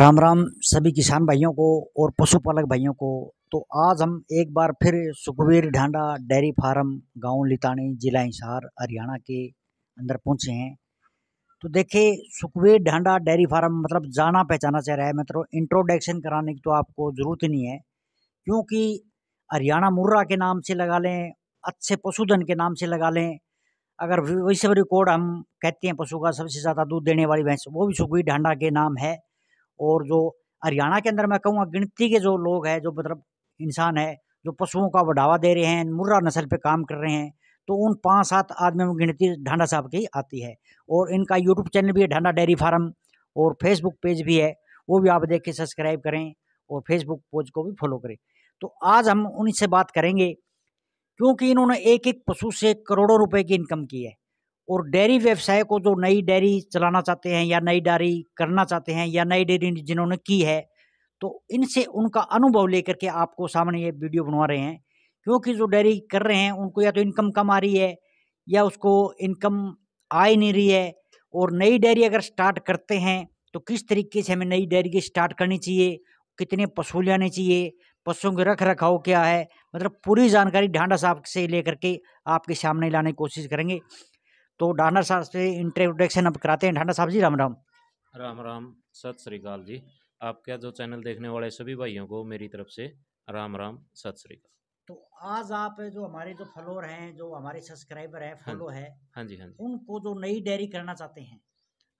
राम राम सभी किसान भाइयों को और पशुपालक भाइयों को तो आज हम एक बार फिर सुखबीर ढांडा डेयरी फार्म गांव लितानी जिला हिसार हरियाणा के अंदर पहुंचे हैं तो देखिए सुखबीर ढांडा डेयरी फार्म मतलब जाना पहचाना चाह रहा है मतलब इंट्रोडक्शन कराने की तो आपको ज़रूरत ही नहीं है क्योंकि हरियाणा मुर्रा के नाम से लगा लें अच्छे पशुधन के नाम से लगा लें अगर विश्व रिकॉर्ड हम कहते हैं पशु का सबसे ज़्यादा दूध देने वाली भैंस वो भी सुखबीर ढांडा के नाम है और जो हरियाणा के अंदर मैं कहूँगा गिनती के जो लोग हैं जो मतलब इंसान है जो पशुओं का बढ़ावा दे रहे हैं मुर्रा नस्ल पे काम कर रहे हैं तो उन पाँच सात आदमियों में गिनती ढांडा साहब की आती है और इनका यूट्यूब चैनल भी है ढांडा डेयरी फार्म और फेसबुक पेज भी है वो भी आप देख के सब्सक्राइब करें और फेसबुक पेज को भी फॉलो करें तो आज हम उनसे बात करेंगे क्योंकि इन्होंने एक एक पशु से करोड़ों रुपए की इनकम की है और डेयरी व्यवसाय को जो नई डेयरी चलाना चाहते हैं या नई डेयरी करना चाहते हैं या नई डेयरी जिन्होंने की है तो इनसे उनका अनुभव लेकर के आपको सामने ये वीडियो बनवा रहे हैं क्योंकि जो डेयरी कर रहे हैं उनको या तो इनकम कम आ रही है या उसको इनकम आ ही नहीं रही है और नई डेयरी अगर स्टार्ट करते हैं तो किस तरीके से हमें नई डेयरी स्टार्ट करनी चाहिए कितने पशु ले आने चाहिए पशुओं के रख रखाव क्या है मतलब पूरी जानकारी ढांडा साहब से लेकर के आपके सामने लाने की कोशिश करेंगे तो ढांडा साहब से इंट्रोडक्शन अब कराते हैं डांडा साहब जी राम राम राम राम सत श्रीकाल जी आपका जो चैनल देखने वाले सभी भाइयों को मेरी तरफ से राम राम सत श्रीकाल तो आज आप जो हमारे जो फॉलोअर हैं जो हमारे सब्सक्राइबर हैं फॉलो हाँ है हाँ जी हाँ जी उनको जो नई डेयरी करना चाहते हैं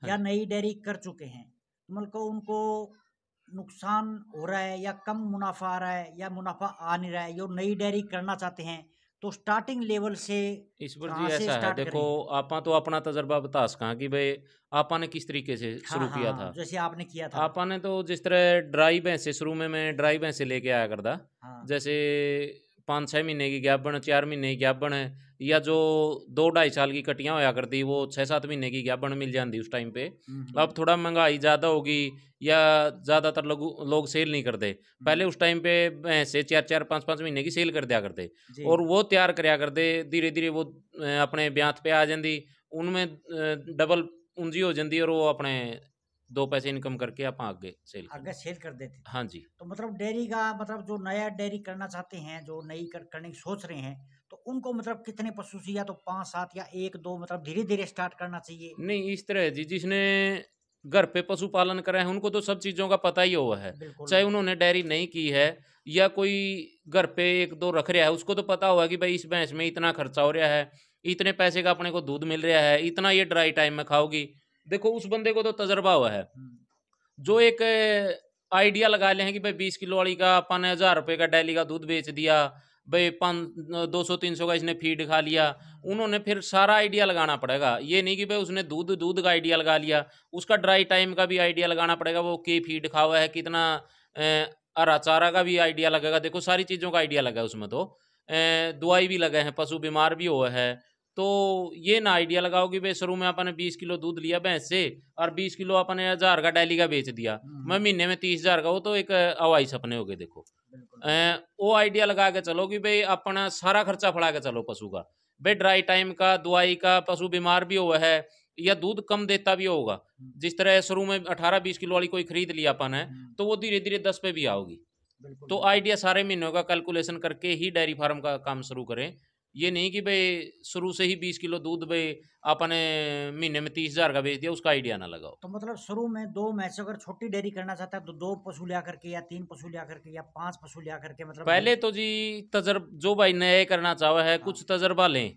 हाँ या नई डेयरी कर चुके हैं तो मतलब उनको नुकसान हो रहा है या कम मुनाफा आ रहा है या मुनाफा आ नहीं रहा है जो नई डेयरी करना चाहते हैं तो ਸਟਾਰਟਿੰਗ ਲੈਵਲ ਸੇ ईश्वर जी ऐसा है देखो आप तो अपना तजर्बा बता सका कि भाई आपा ने किस तरीके से हाँ, शुरू किया था हाँ, जैसे आपने किया था आपा ने तो जिस तरह ड्राई भैंसे शुरू में मैं ड्राई भैंसे लेके आया करता हाँ, जैसे पाँच छह महीने की गाबण चार महीने की गाबण है या जो दो ढाई साल की कटियाँ होया करती वो छः सात महीने की ज्ञापन मिल जाती उस टाइम पे हम्म, हम्म। अब थोड़ा महंगाई ज़्यादा होगी या ज़्यादातर लोग लोग सेल नहीं करते हम्म। पहले उस टाइम पे भैंसे चार चार पाँच पाँच महीने की सेल कर दिया करते और वो तैयार कराया करते धीरे धीरे वो अपने ब्याथ पे आ जाती उनमें डबल पूंजी हो जाती और वो अपने दो पैसे इनकम करके आप आगे सेल आगे सेल कर देते हाँ जी तो मतलब डेयरी का मतलब जो नया डेयरी करना चाहते हैं जो नई कर, करने की सोच रहे हैं उनको मतलब कितने पशु से या तो पाँच सात या एक दो मतलब धीरे धीरे स्टार्ट करना चाहिए नहीं इस तरह जी जिसने घर पे पशुपालन करे हैं उनको तो सब चीज़ों का पता ही हुआ है चाहे उन्होंने डायरी नहीं की है या कोई घर पे एक दो रख रहा है उसको तो पता हुआ कि भाई इस भैंस में इतना खर्चा हो रहा है इतने पैसे का अपने को दूध मिल रहा है इतना ये ड्राई टाइम में खाओगी देखो उस बंदे को तो तजर्बा हुआ है हम्म। जो एक आइडिया लगा ले हैं कि भाई बीस किलो वाली का अपन हजार रुपये का डेली का दूध बेच दिया भाई पाँच दो सौ तीन सौ का इसने फीड खा लिया उन्होंने फिर सारा आइडिया लगाना पड़ेगा ये नहीं कि भाई उसने दूध दूध का आइडिया लगा लिया उसका ड्राई टाइम का भी आइडिया लगाना पड़ेगा वो के फीड खा हुआ है कितना हरा चारा का भी आइडिया लगेगा देखो सारी चीज़ों का आइडिया लगा उसमें तो दवाई भी लगे हैं पशु बीमार भी हुआ है तो ये ना आइडिया लगाओ कि भाई शुरू में आपने बीस किलो दूध लिया भैंस से और बीस किलो आपने हजार का डेली का बेच दिया हम्म। मैं महीने में तीस हजार का हो तो एक हवाई सपने हो गए देखो वो आइडिया लगा के चलो कि भाई अपना सारा खर्चा फड़ा के चलो पशु का भाई ड्राई टाइम का दवाई का पशु बीमार भी हुआ है या दूध कम देता भी होगा हम्म। जिस तरह शुरू में अठारह बीस किलो वाली कोई खरीद लिया अपन है हम्म। तो वो धीरे धीरे दस पे भी आओगी तो आइडिया सारे महीनों का कैलकुलेशन करके ही डेयरी फार्म का काम शुरू करें ये नहीं कि भाई शुरू से ही बीस किलो दूध भाई आपने महीने में तीस हजार का बेच दिया उसका आइडिया ना लगाओ तो मतलब शुरू में दो मैच अगर छोटी डेयरी करना चाहता है तो दो पशु लिया करके या तीन पशु लिया करके या पांच पशु लिया करके मतलब पहले तो जी तजर्ब जो भाई नए करना चाहे है हाँ। कुछ तजर्बा लें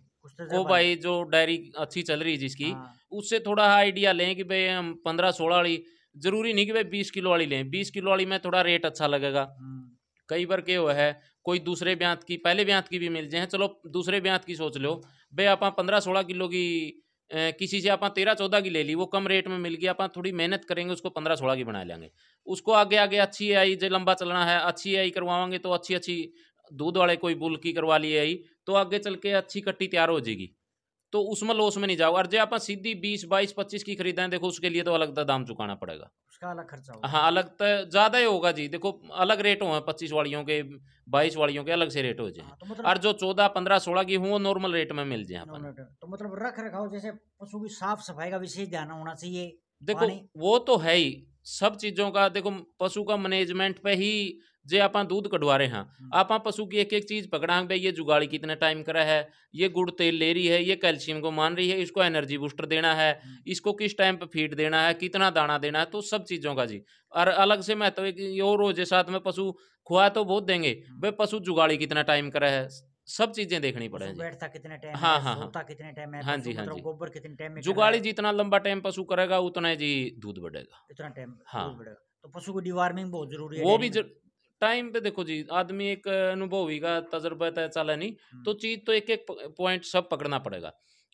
वो भाई जो डायरी अच्छी चल रही है जिसकी हाँ। उससे थोड़ा आइडिया लें कि भाई हम पंद्रह सोलह वाली जरूरी नहीं कि भाई बीस किलो वाली लें बीस किलो वाली में थोड़ा रेट अच्छा लगेगा हम्म। कई बार क्या हुआ है कोई दूसरे ब्यांत की पहले ब्यांत की भी मिल जाए चलो दूसरे ब्यांत की सोच लो भाई आप पंद्रह सोलह किलो की किसी से आप तेरह चौदह की ले ली वो कम रेट में मिल गई आप थोड़ी मेहनत करेंगे उसको पंद्रह सोलह की बना लेंगे उसको आगे आगे अच्छी आई जो लंबा चलना है अच्छी आई करवाएंगे तो अच्छी अच्छी दूध वाले कोई बुल की करवा लिए आई तो आगे चल के अच्छी कट्टी तैयार हो जाएगी तो उसमें लॉस में नहीं जाओ और जो आप सीधी बीस बाईस पच्चीस की खरीदा है देखो उसके लिए तो अलग दाम चुकाना पड़ेगा उसका अलग खर्चा हाँ अलग तो ज्यादा ही होगा जी देखो अलग रेट हो पच्चीस वालियों के बाईस वालियों के अलग से रेट हो जाए हाँ, तो मतलब और जो चौदह पंद्रह सोलह की हूँ वो नॉर्मल रेट में मिल जाए तो मतलब रख रखाव जैसे पशु की साफ सफाई का विशेष ध्यान होना चाहिए देखो वो तो है ही सब चीजों का देखो पशु का मैनेजमेंट पे ही जे आप दूध कढ़वा रहे हैं हम्म। आप पशु की एक एक चीज पकड़ा हाँ भाई ये जुगाड़ी कितने टाइम करा है ये गुड़ तेल ले रही है ये कैल्शियम को मान रही है इसको एनर्जी बूस्टर देना है हम्म। इसको किस टाइम पर फीड देना है कितना दाना देना है तो सब चीज़ों का जी और अलग से मैं तो एक और रोज साथ में पशु खुआ तो बहुत देंगे हम्म। भाई पशु जुगाड़ी कितना टाइम करा है सब चीजें देखनी पड़ेगी बैठता कितने टाइम हाँ हाँ हाँ कितने टाइम है हाँ जी हाँ जी गोबर कितने टाइम में जुगाड़ी जितना लंबा टाइम पशु करेगा उतना जी दूध बढ़ेगा इतना टाइम हाँ बढ़ेगा तो पशु को डिवार्मिंग बहुत जरूरी है वो भी टाइम पे देखो जी आदमी एक अनुभव का तजर्बा है तो चला नहीं तो हम्म। चीज तो एक एक पॉइंट सब पकड़ना पड़ेगा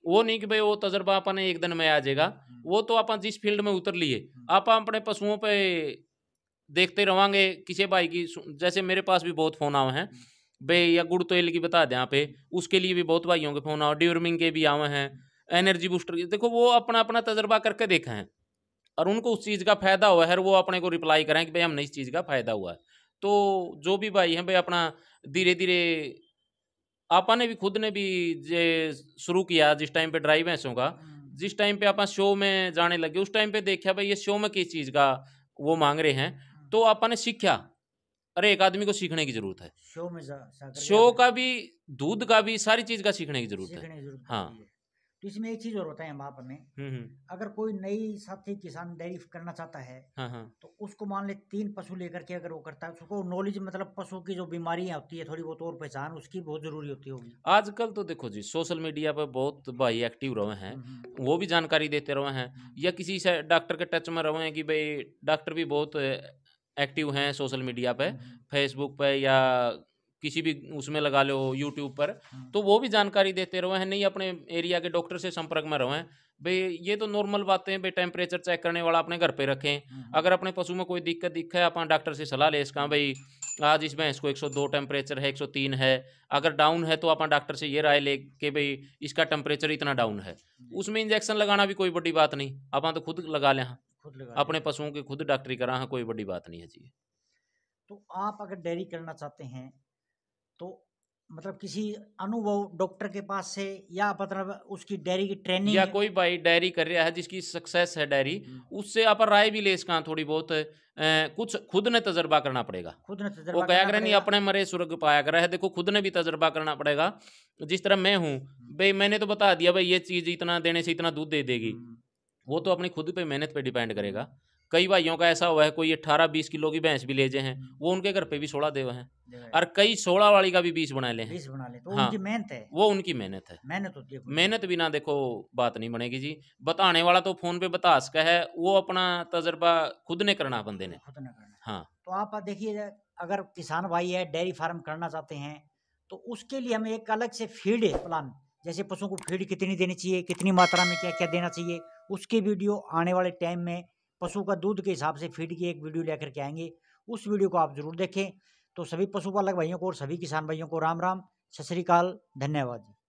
वो नहीं कि भाई वो तजर्बा अपने एक दिन में आ जाएगा हम्म। वो तो आप जिस फील्ड में उतर लिए हम्म। आप अपने पशुओं पे देखते रहेंगे किसी भाई की जैसे मेरे पास भी बहुत फोन आवे हैं बे या गुड़ तेल की बता दें यहाँ पे उसके लिए भी बहुत भाइयों के फोन आओ ड्यूरमिंग के भी आवे हैं एनर्जी बूस्टर के देखो वो अपना अपना तजर्बा करके देखा है और उनको उस चीज़ का फायदा हुआ है वो अपने को रिप्लाई करें कि भाई हमने इस चीज़ का फायदा हुआ है तो जो भी भाई हैं भाई अपना धीरे धीरे आपा ने भी खुद ने भी जे शुरू किया जिस टाइम पे ड्राइव भैंसों का हम्म। जिस टाइम पे आप शो में जाने लगे उस टाइम पे देखा भाई ये शो में किस चीज़ का वो मांग रहे हैं हम्म। तो आपा ने सीखा अरे एक आदमी को सीखने की जरूरत है शो में शो का भी दूध का भी सारी चीज का सीखने की जरूरत है हाँ तो इसमें एक चीज और होता है बाप में हम्म, हम्म। अगर कोई नई साथी किसान डेयरी करना चाहता है हाँ, हाँ। तो उसको मान ले तीन पशु लेकर के अगर वो करता है तो उसको नॉलेज मतलब पशु की जो बीमारियां होती है थोड़ी बहुत और पहचान उसकी बहुत जरूरी होती होगी आजकल तो देखो जी सोशल मीडिया पर बहुत भाई एक्टिव रहे हैं हम्म, वो भी जानकारी देते रहे हैं या किसी से डॉक्टर के टच में रहे हैं कि भाई डॉक्टर भी बहुत एक्टिव हैं सोशल मीडिया पे फेसबुक पे या किसी भी उसमें लगा लो यूट्यूब पर हाँ। तो वो भी जानकारी देते रहो हैं नहीं अपने एरिया के डॉक्टर से संपर्क में रहो हैं भाई ये तो नॉर्मल बातें हैं भाई टेम्परेचर चेक करने वाला अपने घर पे रखें हाँ, हाँ। अगर अपने पशु में कोई दिक्कत दिखा है अपन डॉक्टर से सलाह ले इसका भाई आज इस भैंस को 102 टेम्परेचर है 103 है अगर डाउन है तो अपन डॉक्टर से ये राय ले कि भाई इसका टेम्परेचर इतना डाउन है उसमें इंजेक्शन लगाना भी कोई बड़ी बात नहीं अपन तो खुद लगा लें अपने पशुओं की खुद डॉक्टरी करा कोई बड़ी बात नहीं है जी तो आप अगर डेयरी करना चाहते हैं तो मतलब किसी अनुभव डॉक्टर के पास से या मतलब उसकी डायरी की ट्रेनिंग या कोई भाई डायरी कर रहा है जिसकी सक्सेस है डायरी हम्म। उससे आप राय भी ले इसका थोड़ी बहुत ए, कुछ खुद ने तजर्बा करना पड़ेगा खुद ने तजर्बा वो कहा करें नहीं अपने मरे सुरग पाया करा है देखो खुद ने भी तजर्बा करना पड़ेगा जिस तरह मैं हूँ हम्म। भाई मैंने तो बता दिया भाई ये चीज़ इतना देने से इतना दूध दे देगी हम्म। वो तो अपनी खुद पे मेहनत पे डिपेंड करेगा कई भाइयों का ऐसा हुआ है कोई अट्ठारह बीस किलो की भैंस भी लेजे हैं वो हम्म। उनके घर पे भी सोलह देव हैं और कई सोलह वाली का भी बीस बना ले बीस बना ले तो हाँ, उनकी मेहनत है वो उनकी मेहनत है मेहनत होती है मेहनत बिना देखो बात नहीं बनेगी जी बताने वाला तो फोन पे बता सका है वो अपना तजर्बा खुद ने करना बंदे ने खुद ने करना हाँ तो आप देखिए अगर किसान भाई है डेयरी फार्म करना चाहते हैं तो उसके लिए हमें एक अलग से फीड प्लान जैसे पशुओं को फीड कितनी देनी चाहिए कितनी मात्रा में क्या क्या देना चाहिए उसकी वीडियो आने वाले टाइम में पशु का दूध के हिसाब से फीड की एक वीडियो लेकर के आएंगे उस वीडियो को आप ज़रूर देखें तो सभी पशुपालक भाइयों को और सभी किसान भाइयों को राम राम सत श्रीकाल धन्यवाद